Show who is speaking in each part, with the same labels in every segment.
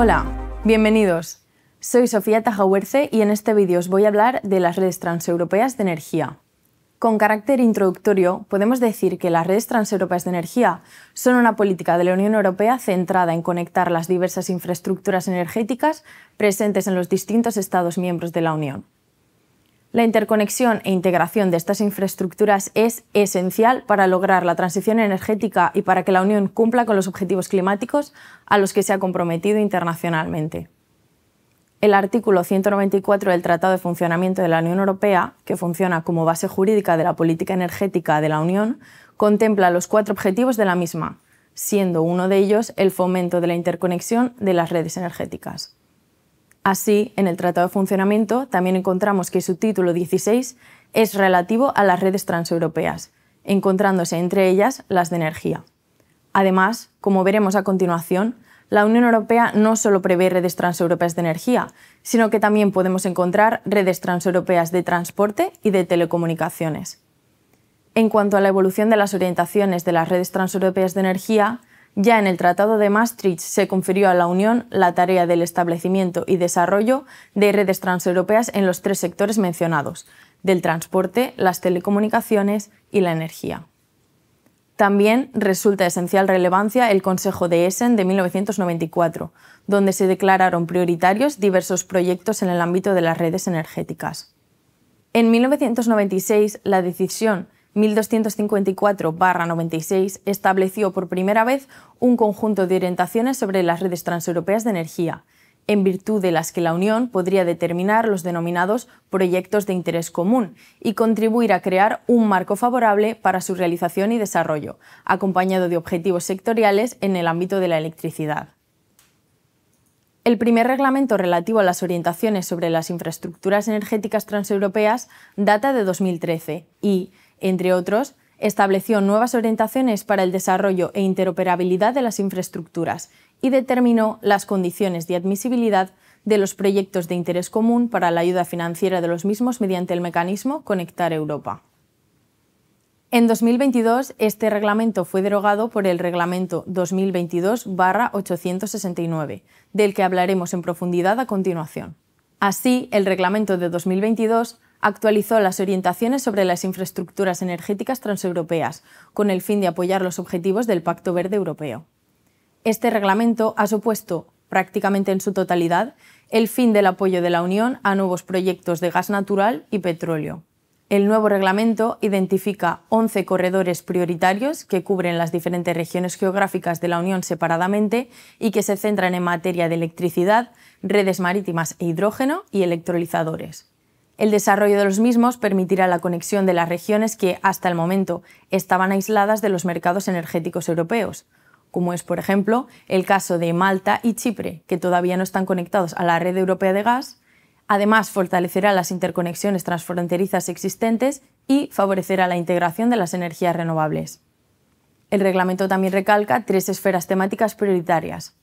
Speaker 1: Hola, bienvenidos. Soy Sofía Tajahuerce y en este vídeo os voy a hablar de las redes transeuropeas de energía. Con carácter introductorio, podemos decir que las redes transeuropeas de energía son una política de la Unión Europea centrada en conectar las diversas infraestructuras energéticas presentes en los distintos Estados miembros de la Unión. La interconexión e integración de estas infraestructuras es esencial para lograr la transición energética y para que la Unión cumpla con los objetivos climáticos a los que se ha comprometido internacionalmente. El artículo 194 del Tratado de Funcionamiento de la Unión Europea, que funciona como base jurídica de la política energética de la Unión, contempla los cuatro objetivos de la misma, siendo uno de ellos el fomento de la interconexión de las redes energéticas. Así, en el Tratado de Funcionamiento también encontramos que su título 16 es relativo a las redes transeuropeas, encontrándose entre ellas las de energía. Además, como veremos a continuación, la Unión Europea no solo prevé redes transeuropeas de energía, sino que también podemos encontrar redes transeuropeas de transporte y de telecomunicaciones. En cuanto a la evolución de las orientaciones de las redes transeuropeas de energía, ya en el Tratado de Maastricht se confirió a la Unión la tarea del establecimiento y desarrollo de redes transeuropeas en los tres sectores mencionados, del transporte, las telecomunicaciones y la energía. También resulta esencial relevancia el Consejo de Essen de 1994, donde se declararon prioritarios diversos proyectos en el ámbito de las redes energéticas. En 1996, la decisión 1254-96 estableció por primera vez un conjunto de orientaciones sobre las redes transeuropeas de energía, en virtud de las que la Unión podría determinar los denominados proyectos de interés común y contribuir a crear un marco favorable para su realización y desarrollo, acompañado de objetivos sectoriales en el ámbito de la electricidad. El primer reglamento relativo a las orientaciones sobre las infraestructuras energéticas transeuropeas data de 2013 y, entre otros, estableció nuevas orientaciones para el desarrollo e interoperabilidad de las infraestructuras y determinó las condiciones de admisibilidad de los proyectos de interés común para la ayuda financiera de los mismos mediante el mecanismo Conectar Europa. En 2022, este reglamento fue derogado por el Reglamento 2022-869, del que hablaremos en profundidad a continuación. Así, el Reglamento de 2022 actualizó las orientaciones sobre las infraestructuras energéticas transeuropeas, con el fin de apoyar los objetivos del Pacto Verde Europeo. Este reglamento ha supuesto, prácticamente en su totalidad, el fin del apoyo de la Unión a nuevos proyectos de gas natural y petróleo. El nuevo reglamento identifica 11 corredores prioritarios que cubren las diferentes regiones geográficas de la Unión separadamente y que se centran en materia de electricidad, redes marítimas e hidrógeno y electrolizadores. El desarrollo de los mismos permitirá la conexión de las regiones que, hasta el momento, estaban aisladas de los mercados energéticos europeos, como es, por ejemplo, el caso de Malta y Chipre, que todavía no están conectados a la red europea de gas. Además, fortalecerá las interconexiones transfronterizas existentes y favorecerá la integración de las energías renovables. El reglamento también recalca tres esferas temáticas prioritarias,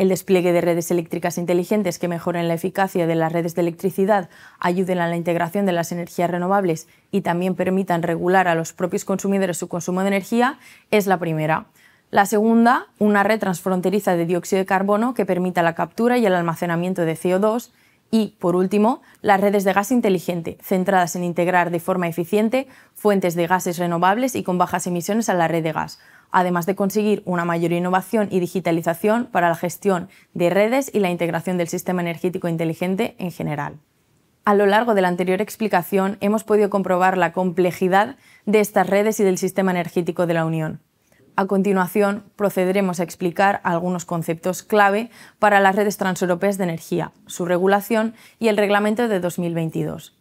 Speaker 1: el despliegue de redes eléctricas inteligentes que mejoren la eficacia de las redes de electricidad, ayuden a la integración de las energías renovables y también permitan regular a los propios consumidores su consumo de energía, es la primera. La segunda, una red transfronteriza de dióxido de carbono que permita la captura y el almacenamiento de CO2. Y, por último, las redes de gas inteligente, centradas en integrar de forma eficiente fuentes de gases renovables y con bajas emisiones a la red de gas, además de conseguir una mayor innovación y digitalización para la gestión de redes y la integración del sistema energético inteligente en general. A lo largo de la anterior explicación hemos podido comprobar la complejidad de estas redes y del sistema energético de la Unión. A continuación, procederemos a explicar algunos conceptos clave para las redes transeuropeas de energía, su regulación y el reglamento de 2022.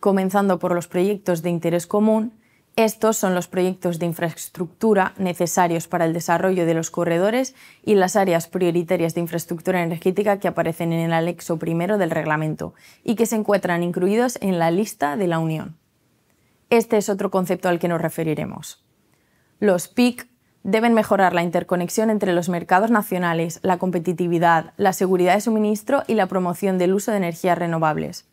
Speaker 1: Comenzando por los proyectos de interés común, estos son los proyectos de infraestructura necesarios para el desarrollo de los corredores y las áreas prioritarias de infraestructura energética que aparecen en el anexo primero del reglamento y que se encuentran incluidos en la lista de la Unión. Este es otro concepto al que nos referiremos. Los PIC deben mejorar la interconexión entre los mercados nacionales, la competitividad, la seguridad de suministro y la promoción del uso de energías renovables.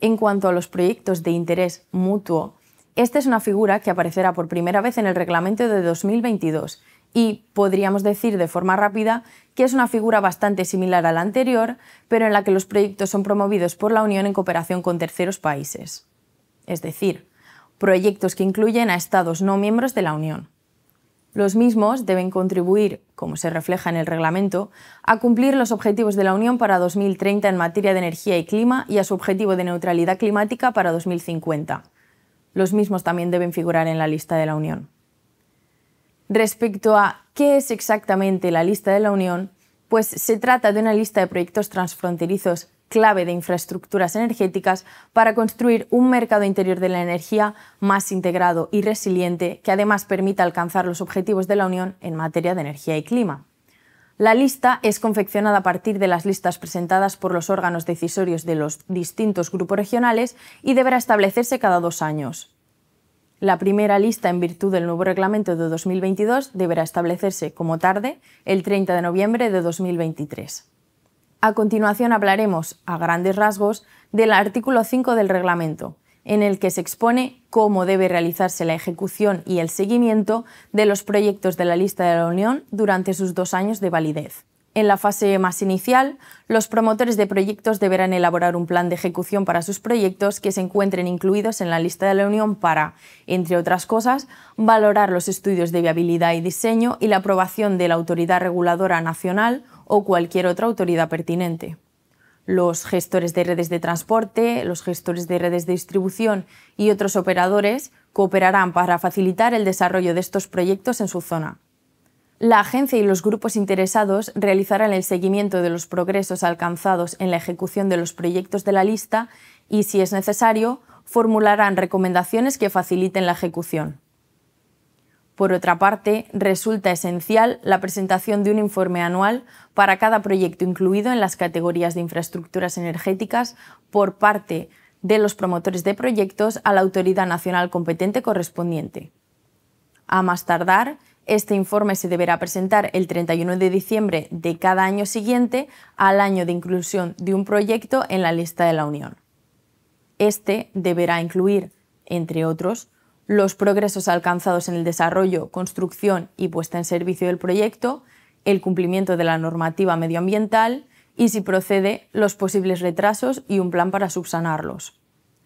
Speaker 1: En cuanto a los proyectos de interés mutuo, esta es una figura que aparecerá por primera vez en el reglamento de 2022 y podríamos decir de forma rápida que es una figura bastante similar a la anterior, pero en la que los proyectos son promovidos por la Unión en cooperación con terceros países. Es decir, proyectos que incluyen a estados no miembros de la Unión. Los mismos deben contribuir, como se refleja en el reglamento, a cumplir los objetivos de la Unión para 2030 en materia de energía y clima y a su objetivo de neutralidad climática para 2050 los mismos también deben figurar en la lista de la Unión. Respecto a qué es exactamente la lista de la Unión, pues se trata de una lista de proyectos transfronterizos clave de infraestructuras energéticas para construir un mercado interior de la energía más integrado y resiliente que además permita alcanzar los objetivos de la Unión en materia de energía y clima. La lista es confeccionada a partir de las listas presentadas por los órganos decisorios de los distintos grupos regionales y deberá establecerse cada dos años. La primera lista, en virtud del nuevo reglamento de 2022, deberá establecerse, como tarde, el 30 de noviembre de 2023. A continuación hablaremos, a grandes rasgos, del artículo 5 del reglamento, en el que se expone cómo debe realizarse la ejecución y el seguimiento de los proyectos de la lista de la Unión durante sus dos años de validez. En la fase más inicial, los promotores de proyectos deberán elaborar un plan de ejecución para sus proyectos que se encuentren incluidos en la lista de la Unión para, entre otras cosas, valorar los estudios de viabilidad y diseño y la aprobación de la Autoridad Reguladora Nacional o cualquier otra autoridad pertinente los gestores de redes de transporte, los gestores de redes de distribución y otros operadores cooperarán para facilitar el desarrollo de estos proyectos en su zona. La agencia y los grupos interesados realizarán el seguimiento de los progresos alcanzados en la ejecución de los proyectos de la lista y, si es necesario, formularán recomendaciones que faciliten la ejecución. Por otra parte, resulta esencial la presentación de un informe anual para cada proyecto incluido en las categorías de infraestructuras energéticas por parte de los promotores de proyectos a la autoridad nacional competente correspondiente. A más tardar, este informe se deberá presentar el 31 de diciembre de cada año siguiente al año de inclusión de un proyecto en la lista de la Unión. Este deberá incluir, entre otros, los progresos alcanzados en el desarrollo, construcción y puesta en servicio del proyecto, el cumplimiento de la normativa medioambiental y, si procede, los posibles retrasos y un plan para subsanarlos.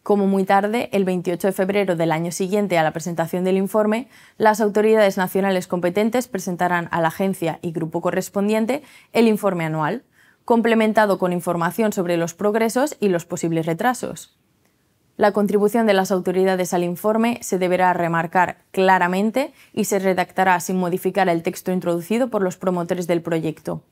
Speaker 1: Como muy tarde, el 28 de febrero del año siguiente a la presentación del informe, las autoridades nacionales competentes presentarán a la agencia y grupo correspondiente el informe anual, complementado con información sobre los progresos y los posibles retrasos. La contribución de las autoridades al informe se deberá remarcar claramente y se redactará sin modificar el texto introducido por los promotores del proyecto.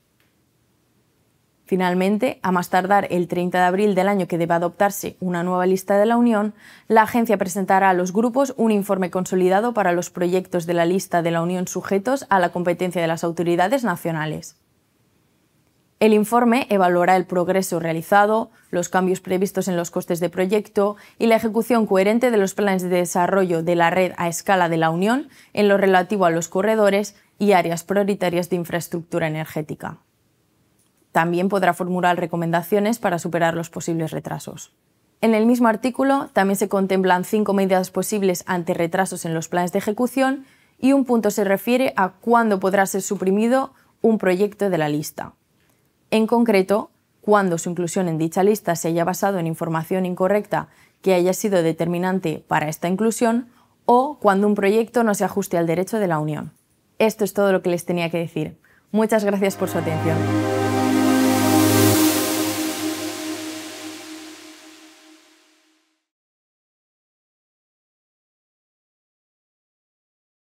Speaker 1: Finalmente, a más tardar el 30 de abril del año que deba adoptarse una nueva lista de la Unión, la agencia presentará a los grupos un informe consolidado para los proyectos de la lista de la Unión sujetos a la competencia de las autoridades nacionales. El informe evaluará el progreso realizado, los cambios previstos en los costes de proyecto y la ejecución coherente de los planes de desarrollo de la red a escala de la Unión en lo relativo a los corredores y áreas prioritarias de infraestructura energética. También podrá formular recomendaciones para superar los posibles retrasos. En el mismo artículo también se contemplan cinco medidas posibles ante retrasos en los planes de ejecución y un punto se refiere a cuándo podrá ser suprimido un proyecto de la lista en concreto cuando su inclusión en dicha lista se haya basado en información incorrecta que haya sido determinante para esta inclusión o cuando un proyecto no se ajuste al derecho de la Unión. Esto es todo lo que les tenía que decir. Muchas gracias por su atención.